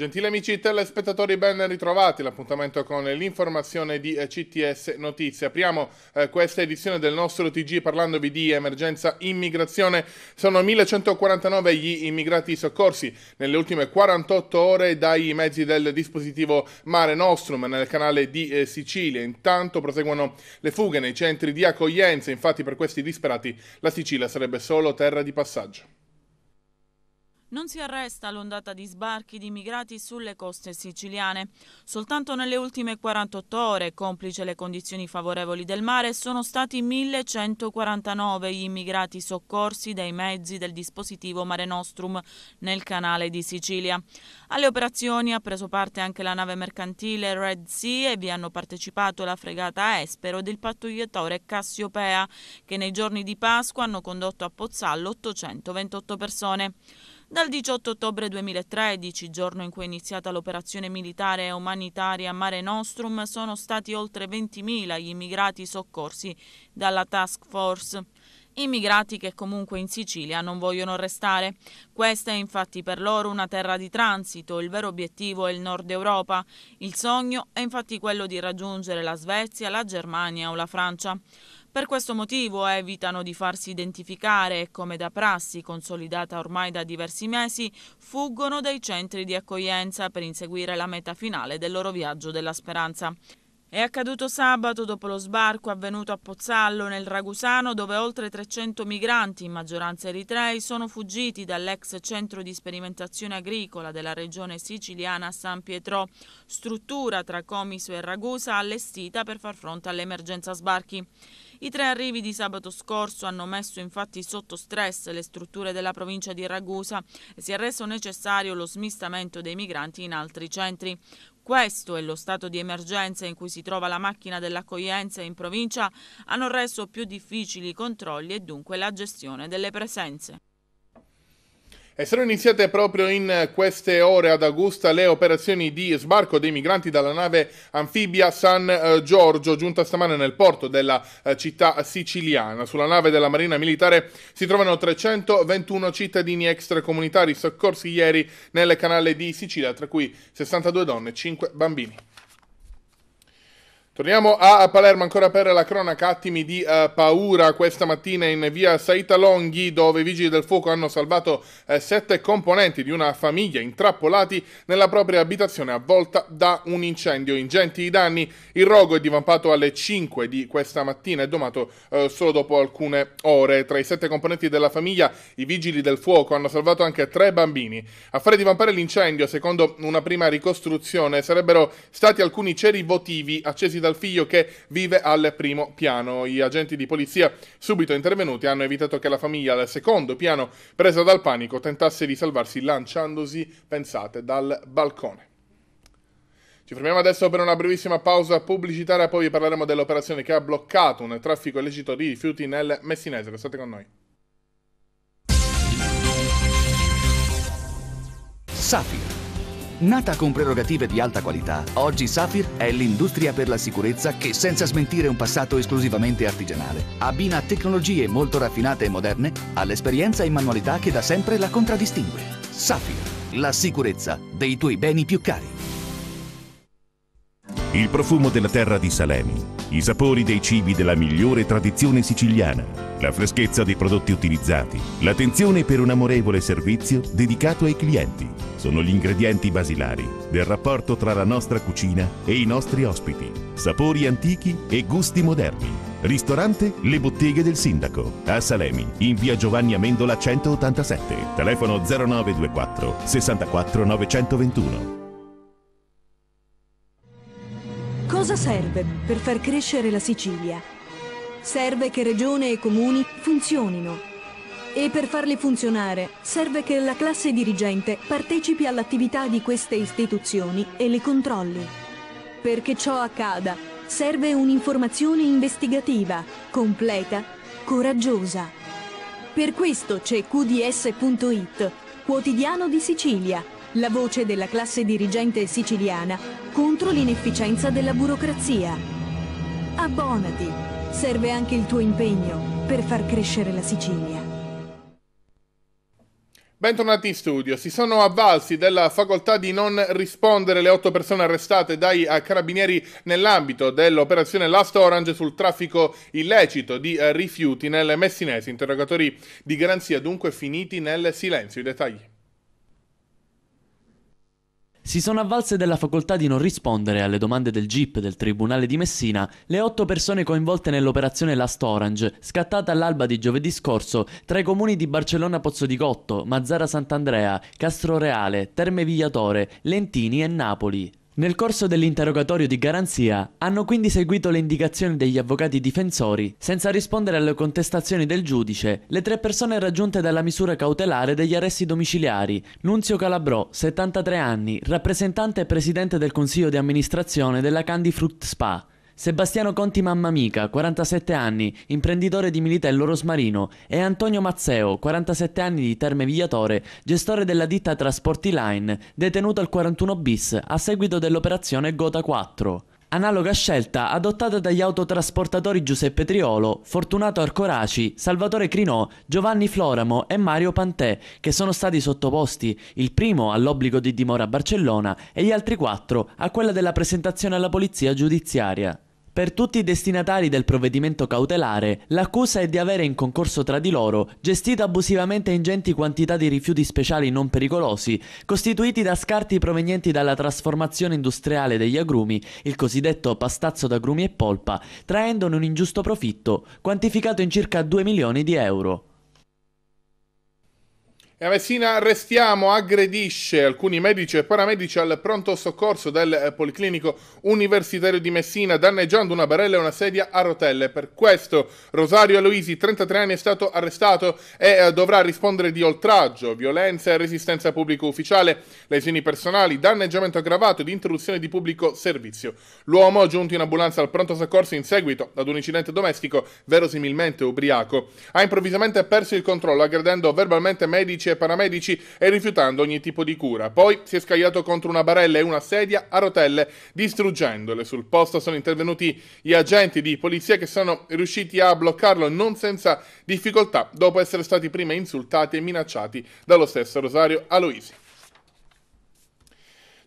Gentili amici di telespettatori, ben ritrovati. L'appuntamento con l'informazione di eh, CTS Notizie. Apriamo eh, questa edizione del nostro TG parlandovi di emergenza immigrazione. Sono 1149 gli immigrati soccorsi nelle ultime 48 ore dai mezzi del dispositivo Mare Nostrum nel canale di eh, Sicilia. Intanto proseguono le fughe nei centri di accoglienza. Infatti, per questi disperati, la Sicilia sarebbe solo terra di passaggio. Non si arresta l'ondata di sbarchi di immigrati sulle coste siciliane. Soltanto nelle ultime 48 ore, complice le condizioni favorevoli del mare, sono stati 1149 gli immigrati soccorsi dai mezzi del dispositivo Mare Nostrum nel canale di Sicilia. Alle operazioni ha preso parte anche la nave mercantile Red Sea e vi hanno partecipato la fregata Espero ed il pattugliatore Cassiopea, che nei giorni di Pasqua hanno condotto a Pozzallo 828 persone. Dal 18 ottobre 2013, giorno in cui è iniziata l'operazione militare e umanitaria Mare Nostrum, sono stati oltre 20.000 gli immigrati soccorsi dalla task force immigrati che comunque in Sicilia non vogliono restare. Questa è infatti per loro una terra di transito, il vero obiettivo è il nord Europa. Il sogno è infatti quello di raggiungere la Svezia, la Germania o la Francia. Per questo motivo evitano di farsi identificare e, come da prassi consolidata ormai da diversi mesi, fuggono dai centri di accoglienza per inseguire la meta finale del loro viaggio della speranza. È accaduto sabato dopo lo sbarco avvenuto a Pozzallo nel Ragusano dove oltre 300 migranti, in maggioranza eritrei, sono fuggiti dall'ex centro di sperimentazione agricola della regione siciliana San Pietro, struttura tra Comiso e Ragusa allestita per far fronte all'emergenza sbarchi. I tre arrivi di sabato scorso hanno messo infatti sotto stress le strutture della provincia di Ragusa e si è reso necessario lo smistamento dei migranti in altri centri. Questo e lo stato di emergenza in cui si trova la macchina dell'accoglienza in provincia hanno reso più difficili i controlli e dunque la gestione delle presenze. E sono iniziate proprio in queste ore ad Augusta le operazioni di sbarco dei migranti dalla nave anfibia San eh, Giorgio, giunta stamane nel porto della eh, città siciliana. Sulla nave della Marina Militare si trovano 321 cittadini extracomunitari soccorsi ieri nel canale di Sicilia, tra cui 62 donne e 5 bambini. Torniamo a Palermo ancora per la cronaca, attimi di uh, paura questa mattina in via Saita Longhi dove i vigili del fuoco hanno salvato uh, sette componenti di una famiglia intrappolati nella propria abitazione avvolta da un incendio. Ingenti i danni, il rogo è divampato alle 5 di questa mattina e domato uh, solo dopo alcune ore. Tra i sette componenti della famiglia i vigili del fuoco hanno salvato anche tre bambini. A fare divampare l'incendio, secondo una prima ricostruzione, sarebbero stati alcuni ceri votivi accesi da dal figlio che vive al primo piano. Gli agenti di polizia subito intervenuti hanno evitato che la famiglia al secondo piano, presa dal panico, tentasse di salvarsi lanciandosi, pensate, dal balcone. Ci fermiamo adesso per una brevissima pausa pubblicitaria, poi vi parleremo dell'operazione che ha bloccato un traffico illecito di rifiuti nel Messinese. Restate con noi. Sapir Nata con prerogative di alta qualità, oggi Safir è l'industria per la sicurezza che, senza smentire un passato esclusivamente artigianale, abbina tecnologie molto raffinate e moderne all'esperienza e manualità che da sempre la contraddistingue. Safir, la sicurezza dei tuoi beni più cari. Il profumo della terra di Salemi, i sapori dei cibi della migliore tradizione siciliana, la freschezza dei prodotti utilizzati, l'attenzione per un amorevole servizio dedicato ai clienti sono gli ingredienti basilari del rapporto tra la nostra cucina e i nostri ospiti. Sapori antichi e gusti moderni. Ristorante Le Botteghe del Sindaco a Salemi, in via Giovanni Amendola 187, telefono 0924 64 921. Cosa serve per far crescere la Sicilia? Serve che regione e comuni funzionino. E per farli funzionare serve che la classe dirigente partecipi all'attività di queste istituzioni e le controlli. Perché ciò accada serve un'informazione investigativa, completa, coraggiosa. Per questo c'è QDS.it, quotidiano di Sicilia, la voce della classe dirigente siciliana contro l'inefficienza della burocrazia. Abbonati, serve anche il tuo impegno per far crescere la Sicilia. Bentornati in studio. Si sono avvalsi della facoltà di non rispondere le otto persone arrestate dai eh, carabinieri nell'ambito dell'operazione Last Orange sul traffico illecito di eh, rifiuti nel Messinese. Interrogatori di garanzia dunque finiti nel silenzio. I dettagli. Si sono avvalse della facoltà di non rispondere alle domande del GIP del Tribunale di Messina le otto persone coinvolte nell'operazione Last Orange, scattata all'alba di giovedì scorso tra i comuni di Barcellona Pozzo di Cotto, Mazzara Sant'Andrea, Castroreale, Terme Vigliatore, Lentini e Napoli. Nel corso dell'interrogatorio di garanzia hanno quindi seguito le indicazioni degli avvocati difensori. Senza rispondere alle contestazioni del giudice, le tre persone raggiunte dalla misura cautelare degli arresti domiciliari, Nunzio Calabrò, 73 anni, rappresentante e presidente del consiglio di amministrazione della Candy Fruit Spa, Sebastiano Conti Mammamica, 47 anni, imprenditore di Militello Rosmarino, e Antonio Mazzeo, 47 anni di Terme Vigliatore, gestore della ditta Trasporti Line, detenuto al 41 bis a seguito dell'operazione Gota 4. Analoga scelta adottata dagli autotrasportatori Giuseppe Triolo, Fortunato Arcoraci, Salvatore Crinò, Giovanni Floramo e Mario Pantè, che sono stati sottoposti il primo all'obbligo di dimora a Barcellona e gli altri quattro a quella della presentazione alla polizia giudiziaria. Per tutti i destinatari del provvedimento cautelare, l'accusa è di avere in concorso tra di loro gestito abusivamente ingenti quantità di rifiuti speciali non pericolosi, costituiti da scarti provenienti dalla trasformazione industriale degli agrumi, il cosiddetto pastazzo d'agrumi e polpa, traendone un ingiusto profitto, quantificato in circa 2 milioni di euro. E a Messina restiamo, aggredisce alcuni medici e paramedici al pronto soccorso del eh, Policlinico Universitario di Messina, danneggiando una barella e una sedia a rotelle. Per questo Rosario Aloisi, 33 anni, è stato arrestato e eh, dovrà rispondere di oltraggio, violenza e resistenza pubblico ufficiale, lesioni personali, danneggiamento aggravato ed interruzione di pubblico servizio. L'uomo, giunto in ambulanza al pronto soccorso in seguito ad un incidente domestico, verosimilmente ubriaco, ha improvvisamente perso il controllo, aggredendo verbalmente medici e cioè, paramedici e rifiutando ogni tipo di cura. Poi si è scagliato contro una barella e una sedia a rotelle distruggendole. Sul posto sono intervenuti gli agenti di polizia che sono riusciti a bloccarlo non senza difficoltà dopo essere stati prima insultati e minacciati dallo stesso Rosario Aloisi.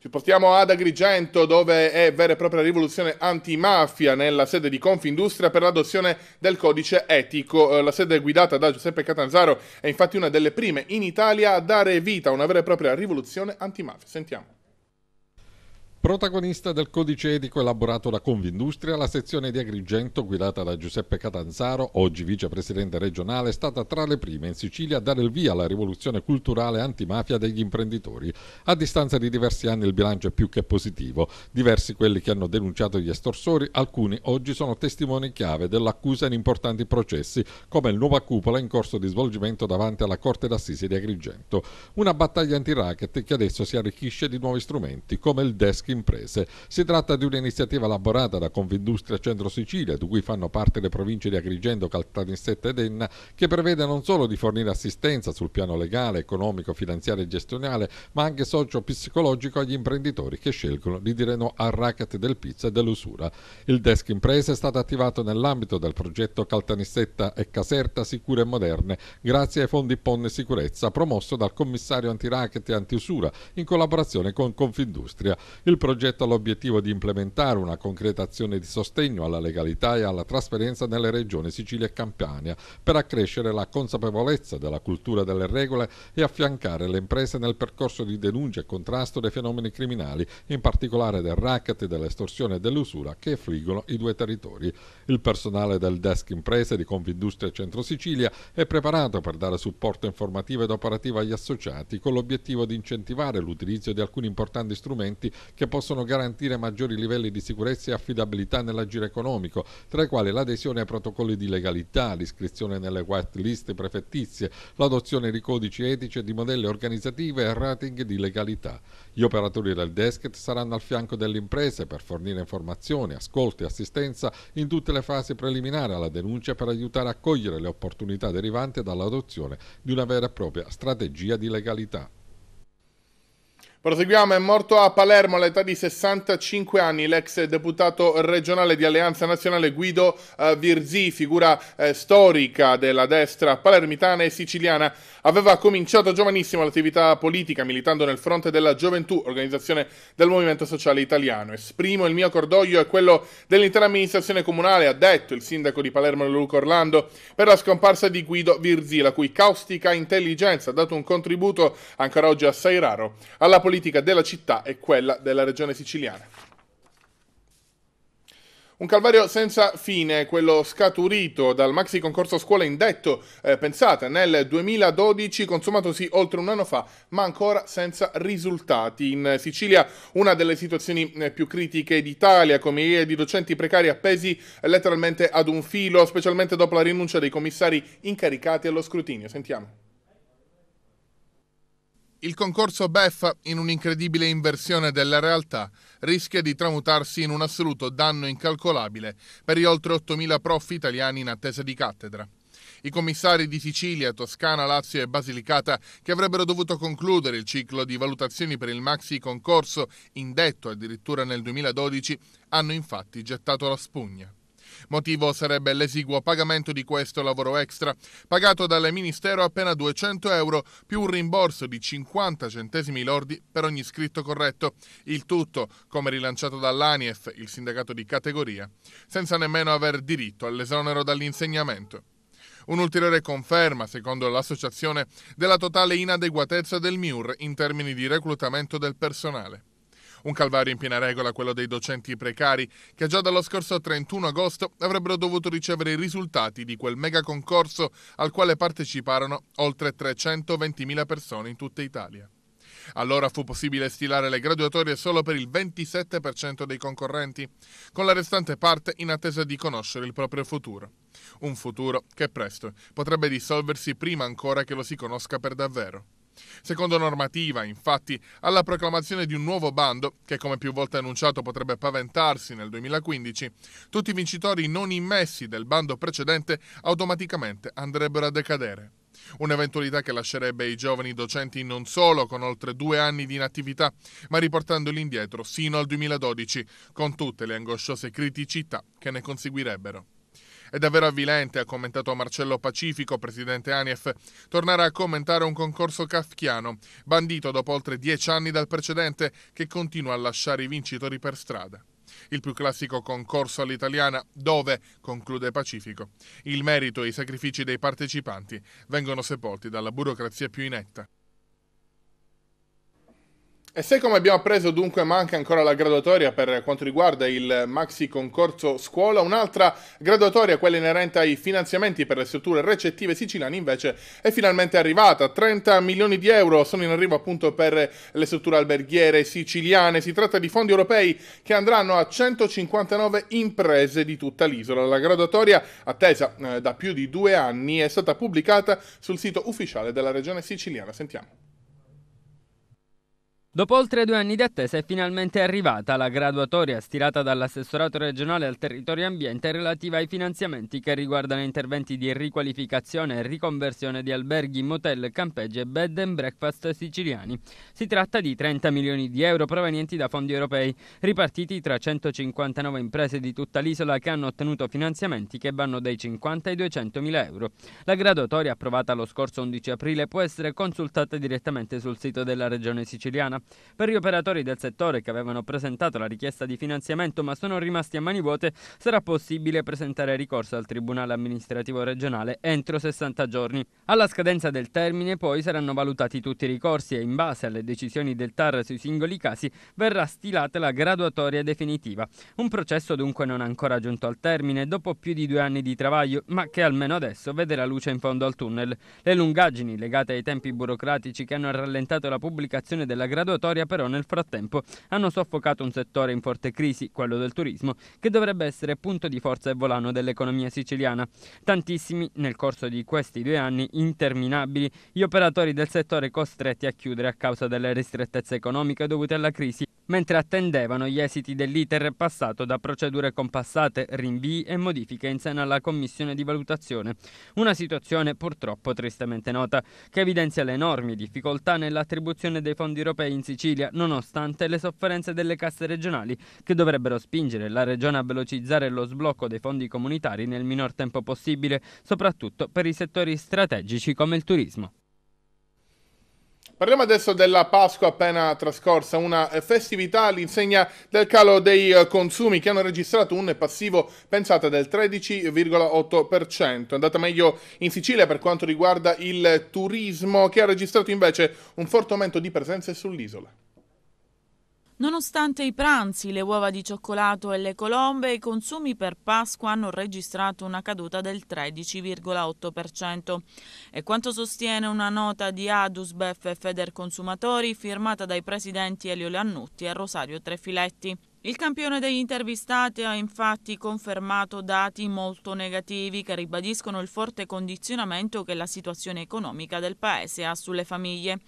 Ci portiamo ad Agrigento dove è vera e propria rivoluzione antimafia nella sede di Confindustria per l'adozione del codice etico. Eh, la sede guidata da Giuseppe Catanzaro è infatti una delle prime in Italia a dare vita a una vera e propria rivoluzione antimafia. Sentiamo. Protagonista del codice etico elaborato da Convindustria, la sezione di Agrigento, guidata da Giuseppe Catanzaro, oggi vicepresidente regionale, è stata tra le prime in Sicilia a dare il via alla rivoluzione culturale antimafia degli imprenditori. A distanza di diversi anni il bilancio è più che positivo. Diversi quelli che hanno denunciato gli estorsori, alcuni oggi sono testimoni chiave dell'accusa in importanti processi, come il nuova cupola in corso di svolgimento davanti alla Corte d'Assisi di Agrigento. Una battaglia anti-racket che adesso si arricchisce di nuovi strumenti, come il desk imprese. Si tratta di un'iniziativa elaborata da Confindustria Centro Sicilia, di cui fanno parte le province di Agrigento, Caltanissetta ed Enna, che prevede non solo di fornire assistenza sul piano legale, economico, finanziario e gestionale, ma anche socio-psicologico agli imprenditori che scelgono di dire no al racket del pizza e dell'usura. Il desk imprese è stato attivato nell'ambito del progetto Caltanissetta e Caserta Sicure e Moderne, grazie ai fondi PON Sicurezza promosso dal commissario antiracket e antiusura in collaborazione con Confindustria. Il progetto ha l'obiettivo di implementare una concreta azione di sostegno alla legalità e alla trasparenza nelle regioni Sicilia e Campania per accrescere la consapevolezza della cultura delle regole e affiancare le imprese nel percorso di denuncia e contrasto dei fenomeni criminali, in particolare del racket, dell'estorsione e dell'usura che affliggono i due territori. Il personale del desk imprese di Confindustria Centro Sicilia è preparato per dare supporto informativo ed operativo agli associati con l'obiettivo di incentivare l'utilizzo di alcuni importanti strumenti che possono garantire maggiori livelli di sicurezza e affidabilità nell'agire economico, tra i quali l'adesione ai protocolli di legalità, l'iscrizione nelle white list prefettizie, l'adozione di codici etici e di modelle organizzative e rating di legalità. Gli operatori del desket saranno al fianco delle imprese per fornire informazioni, ascolti e assistenza in tutte le fasi preliminari alla denuncia per aiutare a cogliere le opportunità derivanti dall'adozione di una vera e propria strategia di legalità. Proseguiamo, è morto a Palermo all'età di 65 anni l'ex deputato regionale di Alleanza Nazionale Guido eh, Virzì, figura eh, storica della destra palermitana e siciliana. Aveva cominciato giovanissimo l'attività politica militando nel Fronte della Gioventù, organizzazione del Movimento Sociale Italiano. Esprimo il mio cordoglio e quello dell'intera amministrazione comunale, ha detto il sindaco di Palermo Luca Orlando, per la scomparsa di Guido Virzì, la cui caustica intelligenza ha dato un contributo ancora oggi assai raro alla politica politica della città e quella della regione siciliana. Un calvario senza fine, quello scaturito dal maxi concorso scuola indetto, eh, pensate, nel 2012, consumatosi oltre un anno fa, ma ancora senza risultati. In Sicilia, una delle situazioni eh, più critiche d'Italia, con migliaia di docenti precari appesi eh, letteralmente ad un filo, specialmente dopo la rinuncia dei commissari incaricati allo scrutinio. Sentiamo. Il concorso Beffa, in un'incredibile inversione della realtà, rischia di tramutarsi in un assoluto danno incalcolabile per gli oltre 8.000 prof italiani in attesa di cattedra. I commissari di Sicilia, Toscana, Lazio e Basilicata, che avrebbero dovuto concludere il ciclo di valutazioni per il maxi concorso indetto addirittura nel 2012, hanno infatti gettato la spugna. Motivo sarebbe l'esiguo pagamento di questo lavoro extra, pagato dal Ministero appena 200 euro più un rimborso di 50 centesimi lordi per ogni scritto corretto. Il tutto, come rilanciato dall'ANIEF, il sindacato di categoria, senza nemmeno aver diritto all'esonero dall'insegnamento. Un'ulteriore conferma, secondo l'associazione, della totale inadeguatezza del MIUR in termini di reclutamento del personale. Un calvario in piena regola quello dei docenti precari che già dallo scorso 31 agosto avrebbero dovuto ricevere i risultati di quel mega concorso al quale parteciparono oltre 320.000 persone in tutta Italia. Allora fu possibile stilare le graduatorie solo per il 27% dei concorrenti, con la restante parte in attesa di conoscere il proprio futuro. Un futuro che presto potrebbe dissolversi prima ancora che lo si conosca per davvero. Secondo normativa, infatti, alla proclamazione di un nuovo bando, che come più volte annunciato potrebbe paventarsi nel 2015, tutti i vincitori non immessi del bando precedente automaticamente andrebbero a decadere. Un'eventualità che lascerebbe i giovani docenti non solo con oltre due anni di inattività, ma riportandoli indietro sino al 2012, con tutte le angosciose criticità che ne conseguirebbero. È davvero avvilente, ha commentato Marcello Pacifico, presidente ANIEF, tornare a commentare un concorso kafkiano, bandito dopo oltre dieci anni dal precedente, che continua a lasciare i vincitori per strada il più classico concorso all'italiana, dove, conclude Pacifico, il merito e i sacrifici dei partecipanti vengono sepolti dalla burocrazia più inetta. E se come abbiamo appreso dunque manca ancora la graduatoria per quanto riguarda il maxi concorso scuola, un'altra graduatoria, quella inerente ai finanziamenti per le strutture recettive siciliane invece è finalmente arrivata. 30 milioni di euro sono in arrivo appunto per le strutture alberghiere siciliane. Si tratta di fondi europei che andranno a 159 imprese di tutta l'isola. La graduatoria, attesa eh, da più di due anni, è stata pubblicata sul sito ufficiale della regione siciliana. Sentiamo. Dopo oltre due anni di attesa è finalmente arrivata la graduatoria stilata dall'assessorato regionale al territorio e ambiente relativa ai finanziamenti che riguardano interventi di riqualificazione e riconversione di alberghi, motel, campeggi e bed and breakfast siciliani. Si tratta di 30 milioni di euro provenienti da fondi europei, ripartiti tra 159 imprese di tutta l'isola che hanno ottenuto finanziamenti che vanno dai 50 ai 200 mila euro. La graduatoria approvata lo scorso 11 aprile può essere consultata direttamente sul sito della regione siciliana per gli operatori del settore che avevano presentato la richiesta di finanziamento ma sono rimasti a mani vuote, sarà possibile presentare ricorso al Tribunale amministrativo regionale entro 60 giorni. Alla scadenza del termine poi saranno valutati tutti i ricorsi e in base alle decisioni del TAR sui singoli casi verrà stilata la graduatoria definitiva. Un processo dunque non ancora giunto al termine dopo più di due anni di travaglio, ma che almeno adesso vede la luce in fondo al tunnel. Le lungaggini legate ai tempi burocratici che hanno rallentato la pubblicazione della graduatoria graduatoria però nel frattempo hanno soffocato un settore in forte crisi, quello del turismo, che dovrebbe essere punto di forza e volano dell'economia siciliana. Tantissimi, nel corso di questi due anni interminabili, gli operatori del settore costretti a chiudere a causa delle ristrettezze economiche dovute alla crisi mentre attendevano gli esiti dell'iter passato da procedure compassate, rinvii e modifiche in seno alla commissione di valutazione. Una situazione purtroppo tristemente nota, che evidenzia le enormi difficoltà nell'attribuzione dei fondi europei in Sicilia, nonostante le sofferenze delle casse regionali, che dovrebbero spingere la regione a velocizzare lo sblocco dei fondi comunitari nel minor tempo possibile, soprattutto per i settori strategici come il turismo. Parliamo adesso della Pasqua appena trascorsa, una festività all'insegna del calo dei eh, consumi che hanno registrato un passivo, pensate, del 13,8%. È andata meglio in Sicilia per quanto riguarda il turismo che ha registrato invece un forte aumento di presenze sull'isola. Nonostante i pranzi, le uova di cioccolato e le colombe, i consumi per Pasqua hanno registrato una caduta del 13,8%. È quanto sostiene una nota di Adusbef e Feder Consumatori firmata dai presidenti Elio Leannutti e Rosario Trefiletti. Il campione degli intervistati ha infatti confermato dati molto negativi che ribadiscono il forte condizionamento che la situazione economica del Paese ha sulle famiglie.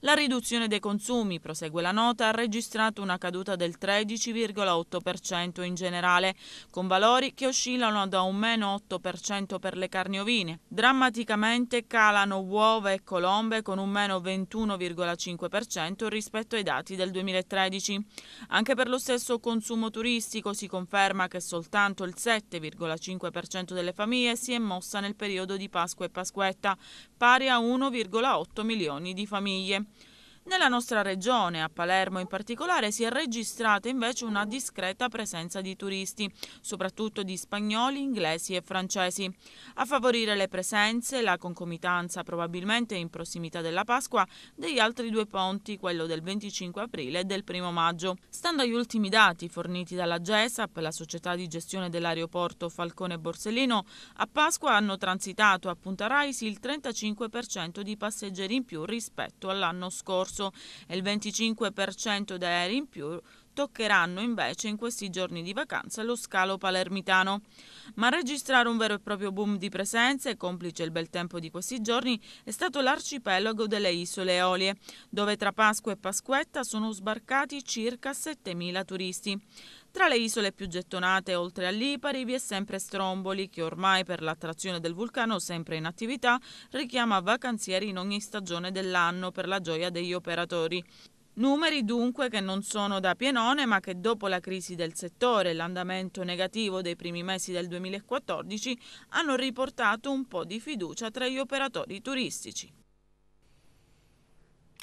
La riduzione dei consumi, prosegue la nota, ha registrato una caduta del 13,8% in generale, con valori che oscillano da un meno 8% per le carni ovine. Drammaticamente calano uova e colombe con un meno 21,5% rispetto ai dati del 2013. Anche per lo stesso consumo turistico si conferma che soltanto il 7,5% delle famiglie si è mossa nel periodo di Pasqua e Pasquetta, pari a 1,8 milioni di famiglie. Nella nostra regione, a Palermo in particolare, si è registrata invece una discreta presenza di turisti, soprattutto di spagnoli, inglesi e francesi. A favorire le presenze, la concomitanza probabilmente in prossimità della Pasqua degli altri due ponti, quello del 25 aprile e del 1 maggio. Stando agli ultimi dati forniti dalla GESAP, la società di gestione dell'aeroporto Falcone Borsellino, a Pasqua hanno transitato a Punta Raisi il 35% di passeggeri in più rispetto all'anno scorso scorso e il 25% da aerei in più toccheranno invece in questi giorni di vacanza lo scalo palermitano. Ma a registrare un vero e proprio boom di presenze, complice il bel tempo di questi giorni, è stato l'arcipelago delle isole Eolie, dove tra Pasqua e Pasquetta sono sbarcati circa 7.000 turisti. Tra le isole più gettonate, oltre a Lipari, vi è sempre Stromboli, che ormai per l'attrazione del vulcano sempre in attività richiama vacanzieri in ogni stagione dell'anno per la gioia degli operatori. Numeri dunque che non sono da pienone ma che dopo la crisi del settore e l'andamento negativo dei primi mesi del 2014 hanno riportato un po' di fiducia tra gli operatori turistici.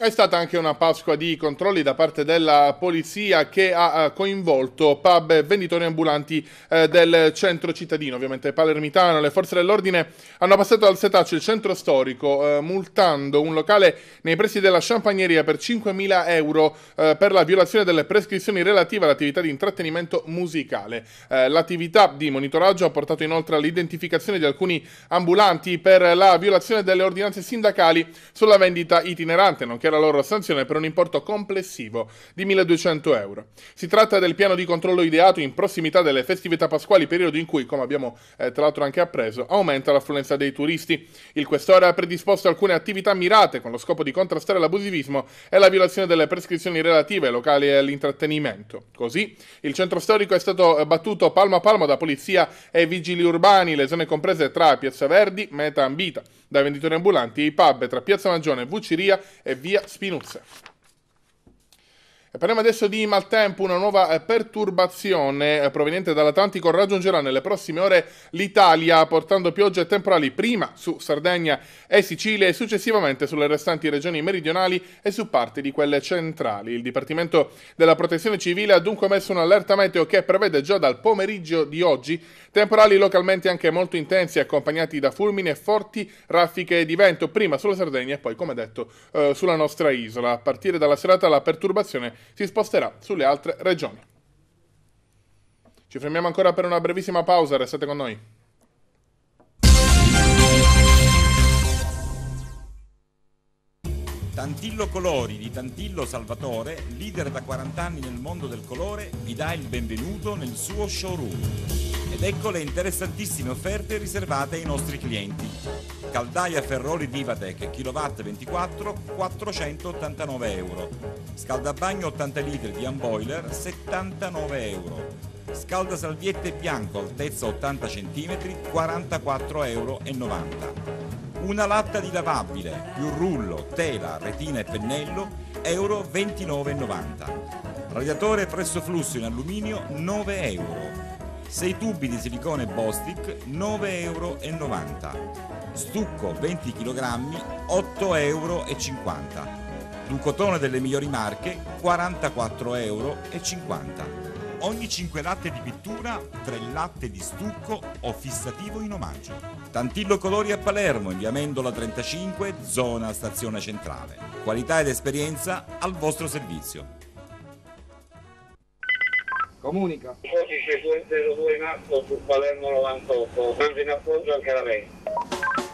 È stata anche una Pasqua di controlli da parte della polizia che ha eh, coinvolto pub e venditori ambulanti eh, del centro cittadino, ovviamente palermitano. Le forze dell'ordine hanno passato al setaccio il centro storico, eh, multando un locale nei pressi della champagneria per 5.000 euro per la violazione delle prescrizioni relative all'attività di intrattenimento musicale. l'attività di monitoraggio ha portato inoltre all'identificazione di alcuni ambulanti per la violazione delle ordinanze sindacali sulla vendita itinerante, nonché la loro sanzione per un importo complessivo di 1.200 euro. Si tratta del piano di controllo ideato in prossimità delle festività pasquali, periodo in cui, come abbiamo eh, tra l'altro anche appreso, aumenta l'affluenza dei turisti. Il questore ha predisposto alcune attività mirate con lo scopo di contrastare l'abusivismo e la violazione delle prescrizioni relative ai locali e all'intrattenimento. Così, il centro storico è stato eh, battuto palmo a palmo da polizia e vigili urbani, le zone comprese tra Piazza Verdi, Meta Ambita, dai venditori ambulanti e i pub tra Piazza Magione, Vuciria e Via spínu se. Parliamo adesso di maltempo, una nuova eh, perturbazione eh, proveniente dall'Atlantico raggiungerà nelle prossime ore l'Italia portando piogge temporali prima su Sardegna e Sicilia e successivamente sulle restanti regioni meridionali e su parte di quelle centrali. Il Dipartimento della Protezione Civile ha dunque messo un allerta meteo che prevede già dal pomeriggio di oggi temporali localmente anche molto intensi accompagnati da fulmini e forti raffiche di vento prima sulla Sardegna e poi come detto eh, sulla nostra isola. A partire dalla serata la perturbazione si sposterà sulle altre regioni. Ci fermiamo ancora per una brevissima pausa, restate con noi. Tantillo Colori di Tantillo Salvatore, leader da 40 anni nel mondo del colore, vi dà il benvenuto nel suo showroom ed ecco le interessantissime offerte riservate ai nostri clienti. Caldaia Ferroli Divatec kilowatt 24 489 euro. Scaldabagno 80 litri di Unboiler 79 euro. Scalda salviette bianco altezza 80 cm 44,90 euro. Una latta di lavabile più rullo, tela, retina e pennello euro 29,90. Radiatore presso flusso in alluminio 9 euro. 6 tubi di silicone Bostic 9,90 euro. Stucco 20 kg 8,50 euro. Ducotone delle migliori marche 44,50 euro. Ogni 5 latte di pittura, 3 latte di stucco o fissativo in omaggio. Tantillo Colori a Palermo, in via Mendola 35, zona stazione centrale. Qualità ed esperienza al vostro servizio. Comunica. Codice 202 in atto su Palermo 98, quindi in appoggio anche la Vespa.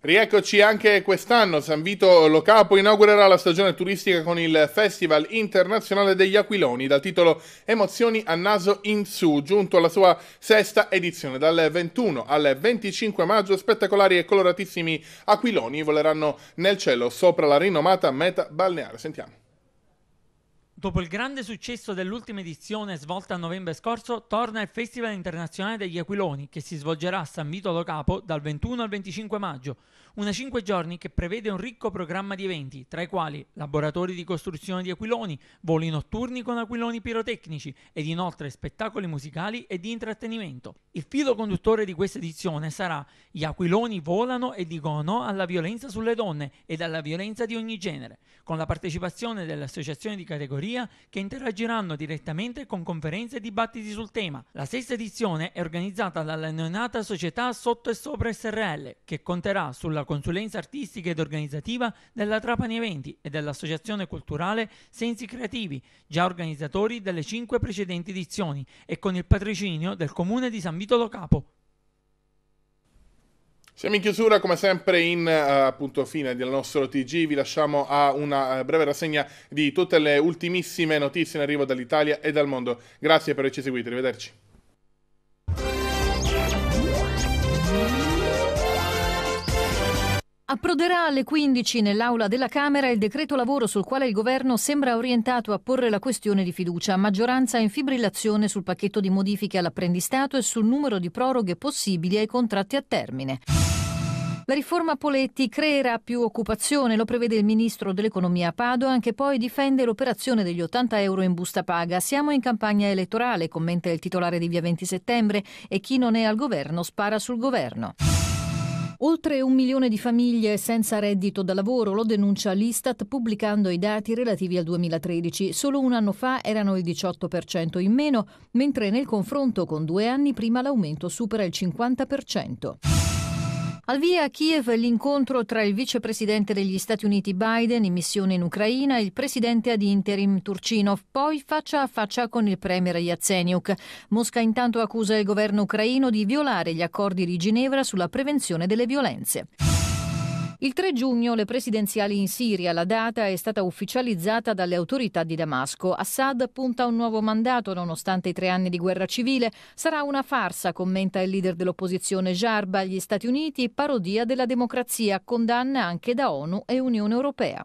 Rieccoci anche quest'anno, San Vito Lo Capo inaugurerà la stagione turistica con il Festival Internazionale degli Aquiloni dal titolo Emozioni a naso in su, giunto alla sua sesta edizione. Dal 21 al 25 maggio spettacolari e coloratissimi aquiloni voleranno nel cielo sopra la rinomata meta balneare. Sentiamo. Dopo il grande successo dell'ultima edizione svolta a novembre scorso, torna il Festival Internazionale degli Aquiloni che si svolgerà a San Vito Lo Capo dal 21 al 25 maggio, una 5 giorni che prevede un ricco programma di eventi, tra i quali laboratori di costruzione di aquiloni, voli notturni con aquiloni pirotecnici ed inoltre spettacoli musicali e di intrattenimento. Il filo conduttore di questa edizione sarà Gli aquiloni volano e dicono no alla violenza sulle donne e alla violenza di ogni genere, con la partecipazione delle associazioni di categoria che interagiranno direttamente con conferenze e dibattiti sul tema. La sesta edizione è organizzata dalla neonata società Sotto e Sopra SRL, che conterà sulla consulenza artistica ed organizzativa della Trapani Eventi e dell'Associazione Culturale Sensi Creativi, già organizzatori delle cinque precedenti edizioni e con il patrocinio del Comune di San Vitolo Capo. Siamo in chiusura come sempre in uh, eh, punto fine del nostro TG, vi lasciamo a una uh, breve rassegna di tutte le ultimissime notizie in arrivo dall'Italia e dal mondo. Grazie per averci seguito, arrivederci. Approderà alle 15 nell'aula della Camera il decreto lavoro sul quale il governo sembra orientato a porre la questione di fiducia, maggioranza in fibrillazione sul pacchetto di modifiche all'apprendistato e sul numero di proroghe possibili ai contratti a termine. La riforma Poletti creerà più occupazione, lo prevede il ministro dell'economia Padoan che poi difende l'operazione degli 80 euro in busta paga. Siamo in campagna elettorale, commenta il titolare di Via 20 settembre, e chi non è al governo spara sul governo. Oltre un milione di famiglie senza reddito da lavoro lo denuncia l'Istat pubblicando i dati relativi al 2013. Solo un anno fa erano il 18% in meno, mentre nel confronto con due anni prima l'aumento supera il 50%. Al via a Kiev l'incontro tra il vicepresidente degli Stati Uniti Biden in missione in Ucraina e il presidente ad interim Turcinov, poi faccia a faccia con il premier Yatsenyuk. Mosca intanto accusa il governo ucraino di violare gli accordi di Ginevra sulla prevenzione delle violenze. Il 3 giugno le presidenziali in Siria, la data è stata ufficializzata dalle autorità di Damasco. Assad punta a un nuovo mandato nonostante i tre anni di guerra civile. Sarà una farsa, commenta il leader dell'opposizione Jarba, gli Stati Uniti, parodia della democrazia, condanna anche da ONU e Unione Europea.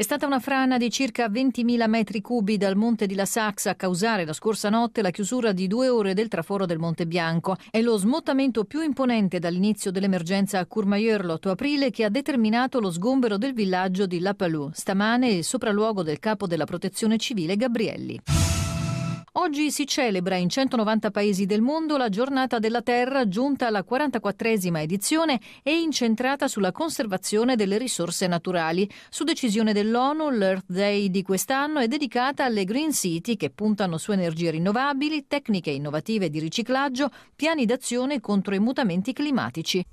È stata una frana di circa 20.000 metri cubi dal monte di La Saxa a causare la scorsa notte la chiusura di due ore del traforo del Monte Bianco. È lo smottamento più imponente dall'inizio dell'emergenza a Courmayeur l'8 aprile che ha determinato lo sgombero del villaggio di La Palou. Stamane il sopralluogo del capo della protezione civile Gabrielli. Oggi si celebra in 190 paesi del mondo la giornata della Terra giunta alla 44esima edizione e incentrata sulla conservazione delle risorse naturali. Su decisione dell'ONU, l'Earth Day di quest'anno è dedicata alle Green City che puntano su energie rinnovabili, tecniche innovative di riciclaggio, piani d'azione contro i mutamenti climatici.